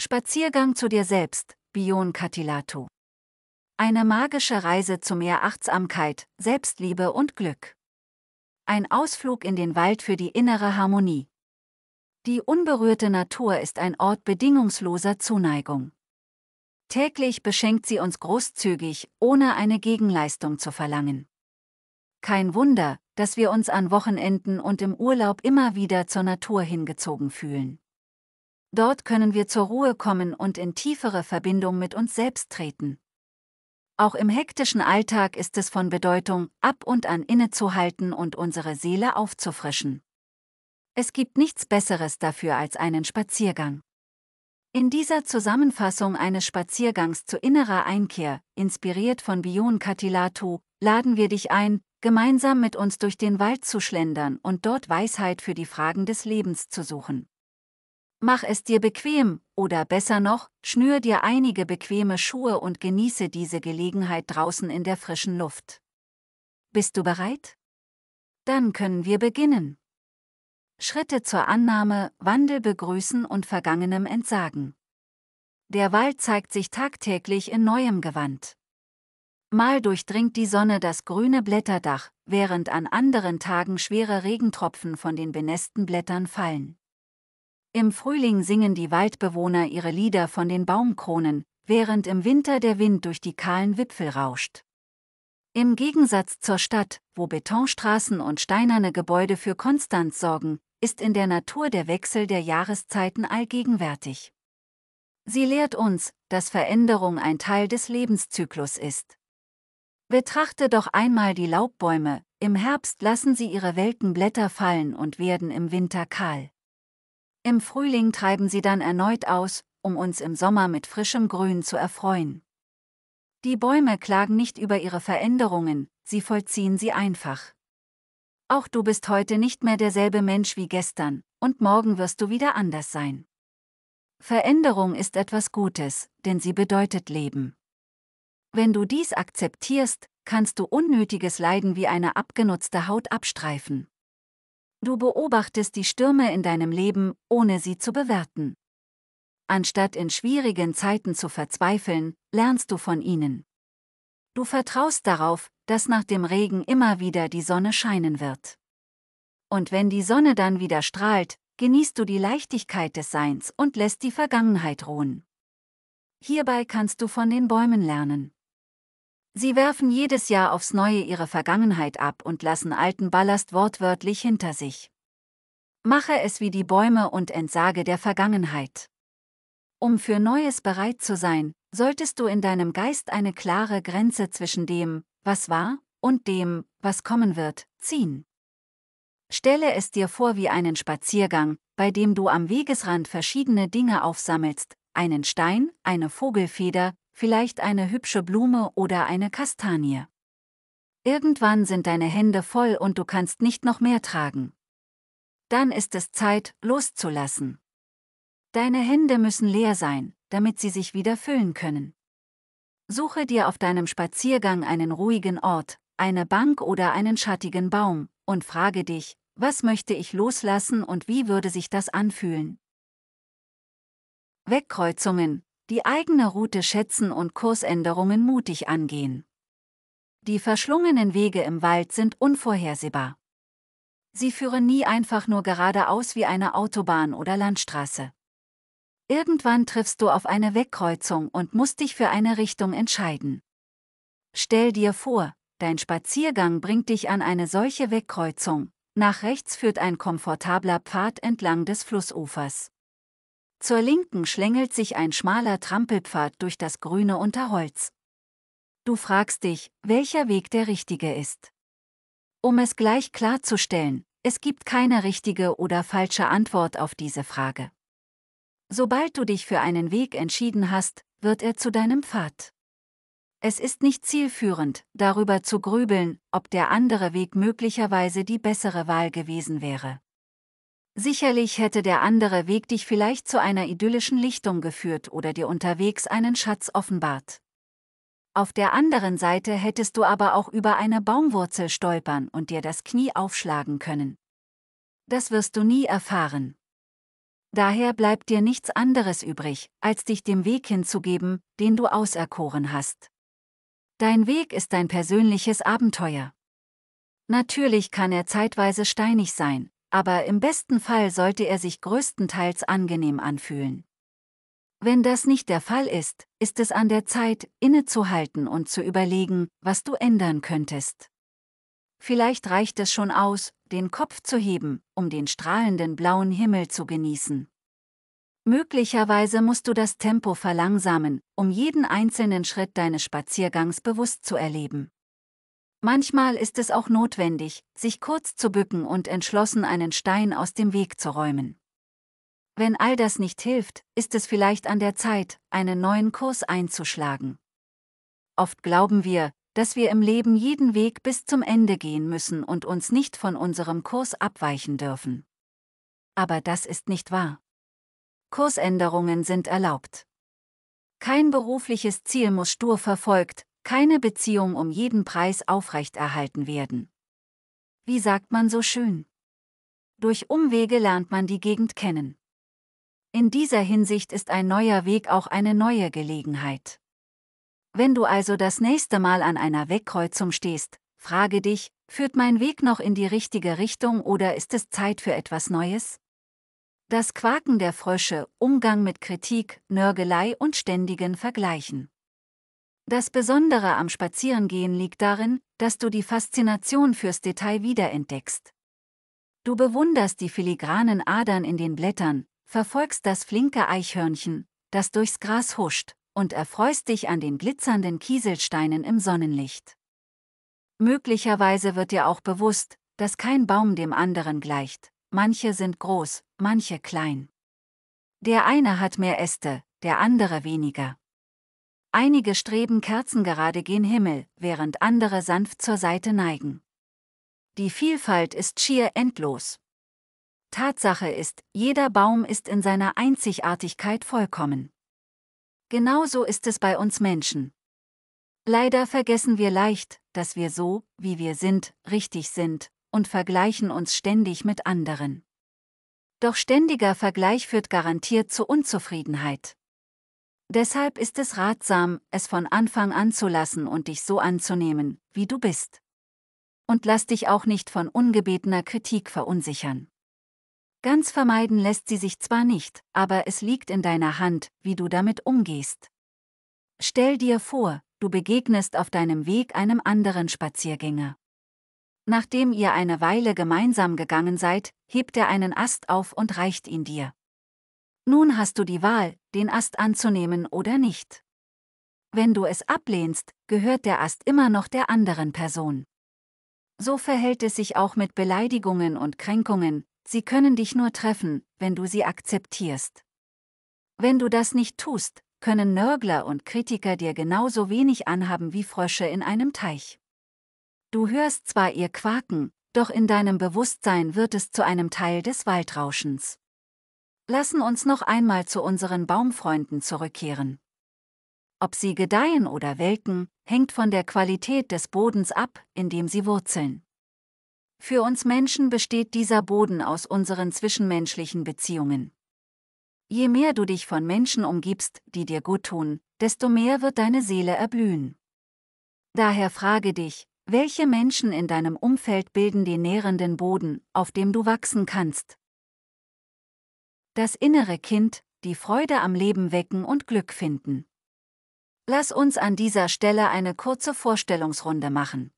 Spaziergang zu dir selbst, Bion Katilatu. Eine magische Reise zu mehr Achtsamkeit, Selbstliebe und Glück. Ein Ausflug in den Wald für die innere Harmonie. Die unberührte Natur ist ein Ort bedingungsloser Zuneigung. Täglich beschenkt sie uns großzügig, ohne eine Gegenleistung zu verlangen. Kein Wunder, dass wir uns an Wochenenden und im Urlaub immer wieder zur Natur hingezogen fühlen. Dort können wir zur Ruhe kommen und in tiefere Verbindung mit uns selbst treten. Auch im hektischen Alltag ist es von Bedeutung, ab und an innezuhalten und unsere Seele aufzufrischen. Es gibt nichts Besseres dafür als einen Spaziergang. In dieser Zusammenfassung eines Spaziergangs zu innerer Einkehr, inspiriert von Bion Katilatu, laden wir dich ein, gemeinsam mit uns durch den Wald zu schlendern und dort Weisheit für die Fragen des Lebens zu suchen. Mach es dir bequem, oder besser noch, schnür dir einige bequeme Schuhe und genieße diese Gelegenheit draußen in der frischen Luft. Bist du bereit? Dann können wir beginnen. Schritte zur Annahme, Wandel begrüßen und Vergangenem entsagen. Der Wald zeigt sich tagtäglich in neuem Gewand. Mal durchdringt die Sonne das grüne Blätterdach, während an anderen Tagen schwere Regentropfen von den benästen Blättern fallen. Im Frühling singen die Waldbewohner ihre Lieder von den Baumkronen, während im Winter der Wind durch die kahlen Wipfel rauscht. Im Gegensatz zur Stadt, wo Betonstraßen und steinerne Gebäude für Konstanz sorgen, ist in der Natur der Wechsel der Jahreszeiten allgegenwärtig. Sie lehrt uns, dass Veränderung ein Teil des Lebenszyklus ist. Betrachte doch einmal die Laubbäume, im Herbst lassen sie ihre welken Blätter fallen und werden im Winter kahl. Im Frühling treiben sie dann erneut aus, um uns im Sommer mit frischem Grün zu erfreuen. Die Bäume klagen nicht über ihre Veränderungen, sie vollziehen sie einfach. Auch du bist heute nicht mehr derselbe Mensch wie gestern, und morgen wirst du wieder anders sein. Veränderung ist etwas Gutes, denn sie bedeutet Leben. Wenn du dies akzeptierst, kannst du unnötiges Leiden wie eine abgenutzte Haut abstreifen. Du beobachtest die Stürme in deinem Leben, ohne sie zu bewerten. Anstatt in schwierigen Zeiten zu verzweifeln, lernst du von ihnen. Du vertraust darauf, dass nach dem Regen immer wieder die Sonne scheinen wird. Und wenn die Sonne dann wieder strahlt, genießt du die Leichtigkeit des Seins und lässt die Vergangenheit ruhen. Hierbei kannst du von den Bäumen lernen. Sie werfen jedes Jahr aufs Neue ihre Vergangenheit ab und lassen alten Ballast wortwörtlich hinter sich. Mache es wie die Bäume und entsage der Vergangenheit. Um für Neues bereit zu sein, solltest du in deinem Geist eine klare Grenze zwischen dem, was war, und dem, was kommen wird, ziehen. Stelle es dir vor wie einen Spaziergang, bei dem du am Wegesrand verschiedene Dinge aufsammelst, einen Stein, eine Vogelfeder, vielleicht eine hübsche Blume oder eine Kastanie. Irgendwann sind deine Hände voll und du kannst nicht noch mehr tragen. Dann ist es Zeit, loszulassen. Deine Hände müssen leer sein, damit sie sich wieder füllen können. Suche dir auf deinem Spaziergang einen ruhigen Ort, eine Bank oder einen schattigen Baum, und frage dich, was möchte ich loslassen und wie würde sich das anfühlen? Wegkreuzungen, die eigene Route schätzen und Kursänderungen mutig angehen. Die verschlungenen Wege im Wald sind unvorhersehbar. Sie führen nie einfach nur geradeaus wie eine Autobahn oder Landstraße. Irgendwann triffst du auf eine Wegkreuzung und musst dich für eine Richtung entscheiden. Stell dir vor, dein Spaziergang bringt dich an eine solche Wegkreuzung. Nach rechts führt ein komfortabler Pfad entlang des Flussufers. Zur Linken schlängelt sich ein schmaler Trampelpfad durch das grüne Unterholz. Du fragst dich, welcher Weg der richtige ist. Um es gleich klarzustellen, es gibt keine richtige oder falsche Antwort auf diese Frage. Sobald du dich für einen Weg entschieden hast, wird er zu deinem Pfad. Es ist nicht zielführend, darüber zu grübeln, ob der andere Weg möglicherweise die bessere Wahl gewesen wäre. Sicherlich hätte der andere Weg dich vielleicht zu einer idyllischen Lichtung geführt oder dir unterwegs einen Schatz offenbart. Auf der anderen Seite hättest du aber auch über eine Baumwurzel stolpern und dir das Knie aufschlagen können. Das wirst du nie erfahren. Daher bleibt dir nichts anderes übrig, als dich dem Weg hinzugeben, den du auserkoren hast. Dein Weg ist dein persönliches Abenteuer. Natürlich kann er zeitweise steinig sein, aber im besten Fall sollte er sich größtenteils angenehm anfühlen. Wenn das nicht der Fall ist, ist es an der Zeit, innezuhalten und zu überlegen, was du ändern könntest. Vielleicht reicht es schon aus, den Kopf zu heben, um den strahlenden blauen Himmel zu genießen. Möglicherweise musst du das Tempo verlangsamen, um jeden einzelnen Schritt deines Spaziergangs bewusst zu erleben. Manchmal ist es auch notwendig, sich kurz zu bücken und entschlossen einen Stein aus dem Weg zu räumen. Wenn all das nicht hilft, ist es vielleicht an der Zeit, einen neuen Kurs einzuschlagen. Oft glauben wir, dass wir im Leben jeden Weg bis zum Ende gehen müssen und uns nicht von unserem Kurs abweichen dürfen. Aber das ist nicht wahr. Kursänderungen sind erlaubt. Kein berufliches Ziel muss stur verfolgt, keine Beziehung um jeden Preis aufrechterhalten werden. Wie sagt man so schön? Durch Umwege lernt man die Gegend kennen. In dieser Hinsicht ist ein neuer Weg auch eine neue Gelegenheit. Wenn du also das nächste Mal an einer Wegkreuzung stehst, frage dich, führt mein Weg noch in die richtige Richtung oder ist es Zeit für etwas Neues? Das Quaken der Frösche, Umgang mit Kritik, Nörgelei und ständigen Vergleichen. Das Besondere am Spazierengehen liegt darin, dass du die Faszination fürs Detail wiederentdeckst. Du bewunderst die filigranen Adern in den Blättern, verfolgst das flinke Eichhörnchen, das durchs Gras huscht, und erfreust dich an den glitzernden Kieselsteinen im Sonnenlicht. Möglicherweise wird dir auch bewusst, dass kein Baum dem anderen gleicht, manche sind groß, manche klein. Der eine hat mehr Äste, der andere weniger. Einige streben kerzengerade gen Himmel, während andere sanft zur Seite neigen. Die Vielfalt ist schier endlos. Tatsache ist, jeder Baum ist in seiner Einzigartigkeit vollkommen. Genauso ist es bei uns Menschen. Leider vergessen wir leicht, dass wir so, wie wir sind, richtig sind, und vergleichen uns ständig mit anderen. Doch ständiger Vergleich führt garantiert zu Unzufriedenheit. Deshalb ist es ratsam, es von Anfang an zu lassen und dich so anzunehmen, wie du bist. Und lass dich auch nicht von ungebetener Kritik verunsichern. Ganz vermeiden lässt sie sich zwar nicht, aber es liegt in deiner Hand, wie du damit umgehst. Stell dir vor, du begegnest auf deinem Weg einem anderen Spaziergänger. Nachdem ihr eine Weile gemeinsam gegangen seid, hebt er einen Ast auf und reicht ihn dir. Nun hast du die Wahl, den Ast anzunehmen oder nicht. Wenn du es ablehnst, gehört der Ast immer noch der anderen Person. So verhält es sich auch mit Beleidigungen und Kränkungen, sie können dich nur treffen, wenn du sie akzeptierst. Wenn du das nicht tust, können Nörgler und Kritiker dir genauso wenig anhaben wie Frösche in einem Teich. Du hörst zwar ihr Quaken, doch in deinem Bewusstsein wird es zu einem Teil des Waldrauschens lassen uns noch einmal zu unseren Baumfreunden zurückkehren. Ob sie gedeihen oder welken, hängt von der Qualität des Bodens ab, in dem sie wurzeln. Für uns Menschen besteht dieser Boden aus unseren zwischenmenschlichen Beziehungen. Je mehr du dich von Menschen umgibst, die dir gut tun, desto mehr wird deine Seele erblühen. Daher frage dich, welche Menschen in deinem Umfeld bilden den nährenden Boden, auf dem du wachsen kannst? das innere Kind, die Freude am Leben wecken und Glück finden. Lass uns an dieser Stelle eine kurze Vorstellungsrunde machen.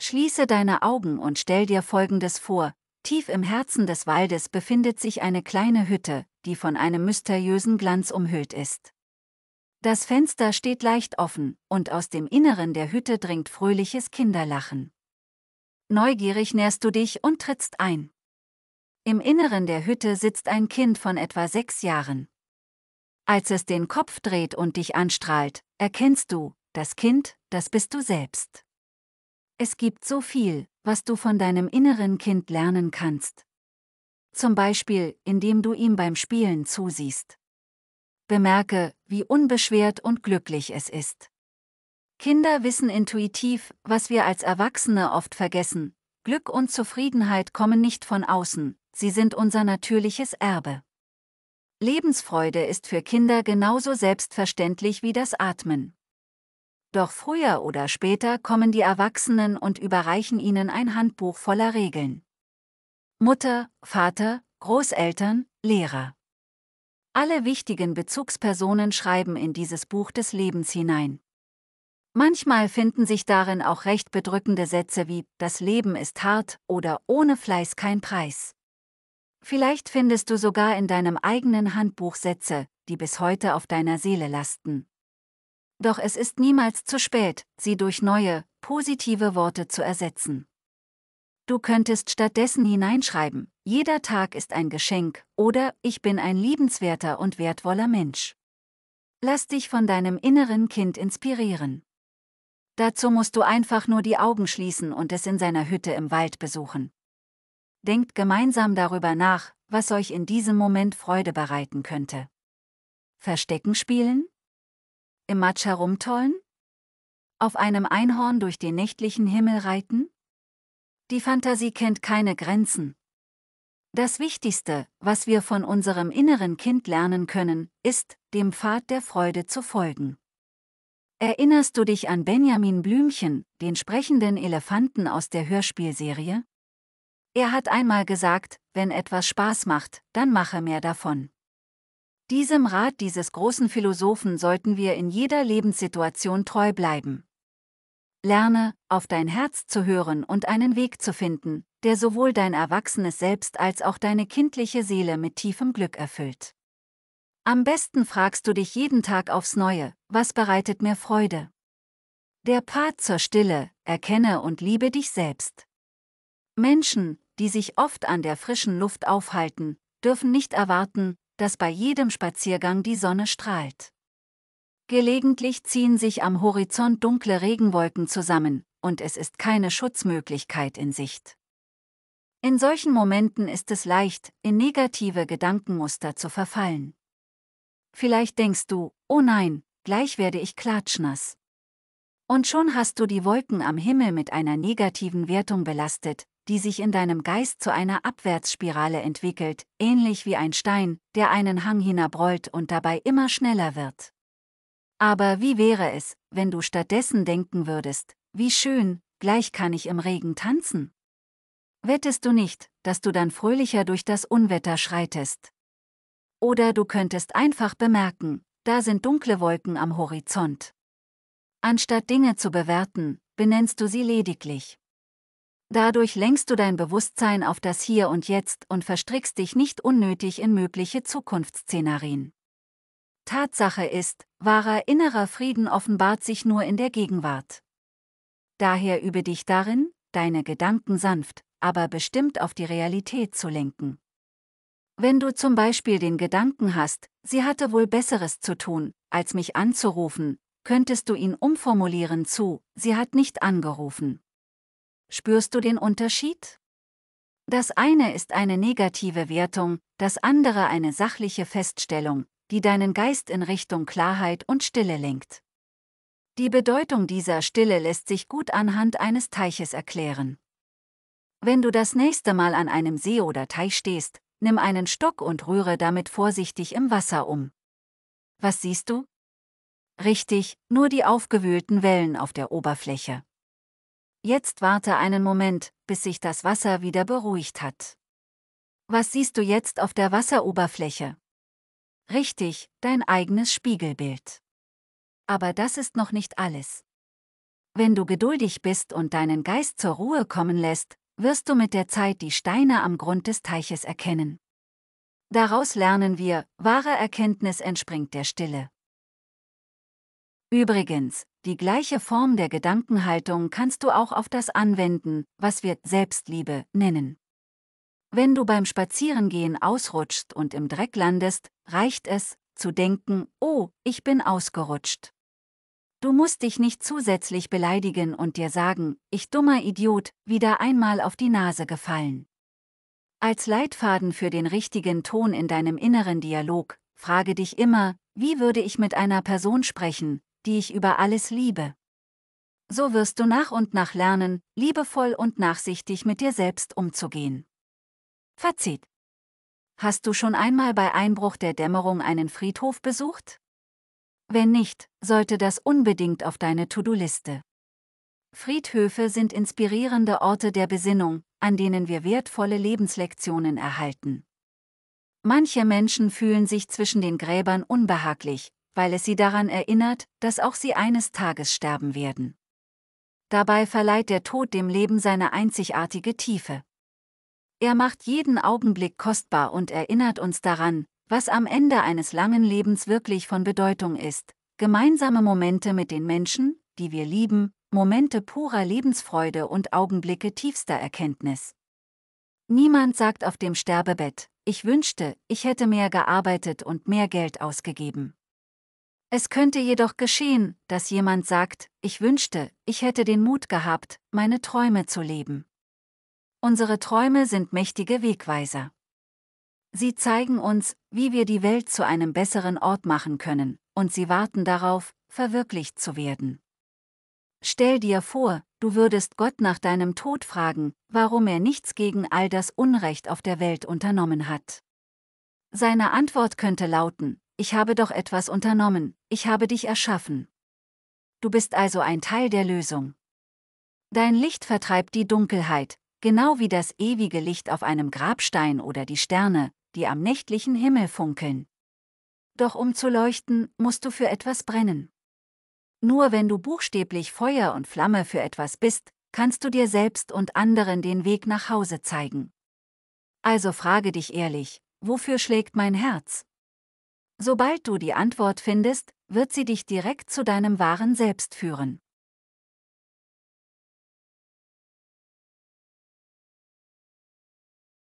Schließe deine Augen und stell dir Folgendes vor, tief im Herzen des Waldes befindet sich eine kleine Hütte, die von einem mysteriösen Glanz umhüllt ist. Das Fenster steht leicht offen, und aus dem Inneren der Hütte dringt fröhliches Kinderlachen. Neugierig nährst du dich und trittst ein. Im Inneren der Hütte sitzt ein Kind von etwa sechs Jahren. Als es den Kopf dreht und dich anstrahlt, erkennst du, das Kind, das bist du selbst. Es gibt so viel, was du von deinem inneren Kind lernen kannst. Zum Beispiel, indem du ihm beim Spielen zusiehst. Bemerke, wie unbeschwert und glücklich es ist. Kinder wissen intuitiv, was wir als Erwachsene oft vergessen. Glück und Zufriedenheit kommen nicht von außen, sie sind unser natürliches Erbe. Lebensfreude ist für Kinder genauso selbstverständlich wie das Atmen. Doch früher oder später kommen die Erwachsenen und überreichen ihnen ein Handbuch voller Regeln. Mutter, Vater, Großeltern, Lehrer. Alle wichtigen Bezugspersonen schreiben in dieses Buch des Lebens hinein. Manchmal finden sich darin auch recht bedrückende Sätze wie Das Leben ist hart oder Ohne Fleiß kein Preis. Vielleicht findest du sogar in deinem eigenen Handbuch Sätze, die bis heute auf deiner Seele lasten. Doch es ist niemals zu spät, sie durch neue, positive Worte zu ersetzen. Du könntest stattdessen hineinschreiben, jeder Tag ist ein Geschenk oder ich bin ein liebenswerter und wertvoller Mensch. Lass dich von deinem inneren Kind inspirieren. Dazu musst du einfach nur die Augen schließen und es in seiner Hütte im Wald besuchen denkt gemeinsam darüber nach, was euch in diesem Moment Freude bereiten könnte. Verstecken spielen? Im Matsch herumtollen? Auf einem Einhorn durch den nächtlichen Himmel reiten? Die Fantasie kennt keine Grenzen. Das Wichtigste, was wir von unserem inneren Kind lernen können, ist, dem Pfad der Freude zu folgen. Erinnerst du dich an Benjamin Blümchen, den sprechenden Elefanten aus der Hörspielserie? Er hat einmal gesagt, wenn etwas Spaß macht, dann mache mehr davon. Diesem Rat dieses großen Philosophen sollten wir in jeder Lebenssituation treu bleiben. Lerne, auf dein Herz zu hören und einen Weg zu finden, der sowohl dein erwachsenes Selbst als auch deine kindliche Seele mit tiefem Glück erfüllt. Am besten fragst du dich jeden Tag aufs Neue, was bereitet mir Freude? Der Pfad zur Stille, erkenne und liebe dich selbst. Menschen, die sich oft an der frischen Luft aufhalten, dürfen nicht erwarten, dass bei jedem Spaziergang die Sonne strahlt. Gelegentlich ziehen sich am Horizont dunkle Regenwolken zusammen, und es ist keine Schutzmöglichkeit in Sicht. In solchen Momenten ist es leicht, in negative Gedankenmuster zu verfallen. Vielleicht denkst du, oh nein, gleich werde ich klatschnass. Und schon hast du die Wolken am Himmel mit einer negativen Wertung belastet, die sich in deinem Geist zu einer Abwärtsspirale entwickelt, ähnlich wie ein Stein, der einen Hang hinabrollt und dabei immer schneller wird. Aber wie wäre es, wenn du stattdessen denken würdest, wie schön, gleich kann ich im Regen tanzen? Wettest du nicht, dass du dann fröhlicher durch das Unwetter schreitest? Oder du könntest einfach bemerken, da sind dunkle Wolken am Horizont. Anstatt Dinge zu bewerten, benennst du sie lediglich. Dadurch lenkst du dein Bewusstsein auf das Hier und Jetzt und verstrickst dich nicht unnötig in mögliche Zukunftsszenarien. Tatsache ist, wahrer innerer Frieden offenbart sich nur in der Gegenwart. Daher übe dich darin, deine Gedanken sanft, aber bestimmt auf die Realität zu lenken. Wenn du zum Beispiel den Gedanken hast, sie hatte wohl Besseres zu tun, als mich anzurufen, könntest du ihn umformulieren zu, sie hat nicht angerufen. Spürst du den Unterschied? Das eine ist eine negative Wertung, das andere eine sachliche Feststellung, die deinen Geist in Richtung Klarheit und Stille lenkt. Die Bedeutung dieser Stille lässt sich gut anhand eines Teiches erklären. Wenn du das nächste Mal an einem See oder Teich stehst, nimm einen Stock und rühre damit vorsichtig im Wasser um. Was siehst du? Richtig, nur die aufgewühlten Wellen auf der Oberfläche. Jetzt warte einen Moment, bis sich das Wasser wieder beruhigt hat. Was siehst du jetzt auf der Wasseroberfläche? Richtig, dein eigenes Spiegelbild. Aber das ist noch nicht alles. Wenn du geduldig bist und deinen Geist zur Ruhe kommen lässt, wirst du mit der Zeit die Steine am Grund des Teiches erkennen. Daraus lernen wir, wahre Erkenntnis entspringt der Stille. Übrigens, die gleiche Form der Gedankenhaltung kannst du auch auf das anwenden, was wir Selbstliebe nennen. Wenn du beim Spazierengehen ausrutschst und im Dreck landest, reicht es, zu denken, oh, ich bin ausgerutscht. Du musst dich nicht zusätzlich beleidigen und dir sagen, ich dummer Idiot, wieder einmal auf die Nase gefallen. Als Leitfaden für den richtigen Ton in deinem inneren Dialog, frage dich immer, wie würde ich mit einer Person sprechen, die ich über alles liebe. So wirst du nach und nach lernen, liebevoll und nachsichtig mit dir selbst umzugehen. Fazit. Hast du schon einmal bei Einbruch der Dämmerung einen Friedhof besucht? Wenn nicht, sollte das unbedingt auf deine To-Do-Liste. Friedhöfe sind inspirierende Orte der Besinnung, an denen wir wertvolle Lebenslektionen erhalten. Manche Menschen fühlen sich zwischen den Gräbern unbehaglich, weil es sie daran erinnert, dass auch sie eines Tages sterben werden. Dabei verleiht der Tod dem Leben seine einzigartige Tiefe. Er macht jeden Augenblick kostbar und erinnert uns daran, was am Ende eines langen Lebens wirklich von Bedeutung ist, gemeinsame Momente mit den Menschen, die wir lieben, Momente purer Lebensfreude und Augenblicke tiefster Erkenntnis. Niemand sagt auf dem Sterbebett, ich wünschte, ich hätte mehr gearbeitet und mehr Geld ausgegeben. Es könnte jedoch geschehen, dass jemand sagt, ich wünschte, ich hätte den Mut gehabt, meine Träume zu leben. Unsere Träume sind mächtige Wegweiser. Sie zeigen uns, wie wir die Welt zu einem besseren Ort machen können, und sie warten darauf, verwirklicht zu werden. Stell dir vor, du würdest Gott nach deinem Tod fragen, warum er nichts gegen all das Unrecht auf der Welt unternommen hat. Seine Antwort könnte lauten, ich habe doch etwas unternommen, ich habe dich erschaffen. Du bist also ein Teil der Lösung. Dein Licht vertreibt die Dunkelheit, genau wie das ewige Licht auf einem Grabstein oder die Sterne, die am nächtlichen Himmel funkeln. Doch um zu leuchten, musst du für etwas brennen. Nur wenn du buchstäblich Feuer und Flamme für etwas bist, kannst du dir selbst und anderen den Weg nach Hause zeigen. Also frage dich ehrlich, wofür schlägt mein Herz? Sobald du die Antwort findest, wird sie dich direkt zu deinem wahren Selbst führen.